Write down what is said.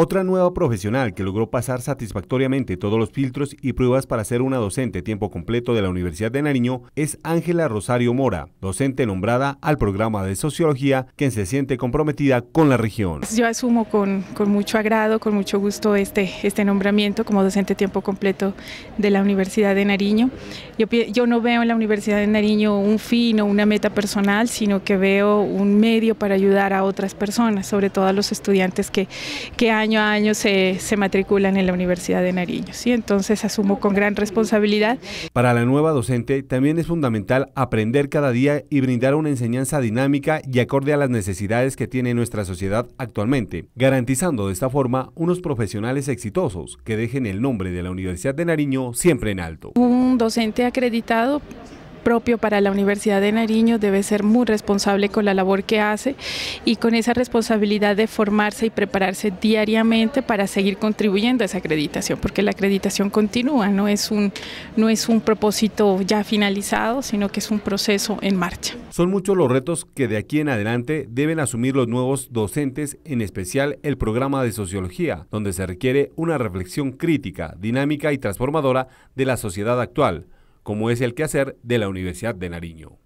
Otra nueva profesional que logró pasar satisfactoriamente todos los filtros y pruebas para ser una docente tiempo completo de la Universidad de Nariño es Ángela Rosario Mora, docente nombrada al programa de sociología, quien se siente comprometida con la región. Yo asumo con, mucho agrado, con mucho gusto este, este nombramiento como docente tiempo completo de la Universidad de Nariño. Yo, yo no veo en la Universidad de Nariño un fin o una meta personal, sino que veo un medio para ayudar a otras personas, sobre todo a los estudiantes que, que han año a año se, matriculan en la Universidad de Nariño. y Entonces asumo con gran responsabilidad. Para la nueva docente también es fundamental aprender cada día y brindar una enseñanza dinámica y acorde a las necesidades que tiene nuestra sociedad actualmente, garantizando de esta forma unos profesionales exitosos que dejen el nombre de la Universidad de Nariño siempre en alto. Un docente acreditado propio para la Universidad de Nariño, debe ser muy responsable con la labor que hace y con esa responsabilidad de formarse y prepararse diariamente para seguir contribuyendo a esa acreditación, porque la acreditación continúa, no es un, no es un propósito ya finalizado, sino que es un proceso en marcha. Son muchos los retos que de aquí en adelante deben asumir los nuevos docentes, en especial el programa de sociología, donde se requiere una reflexión crítica, dinámica y transformadora de la sociedad actual como es el quehacer de la Universidad de Nariño.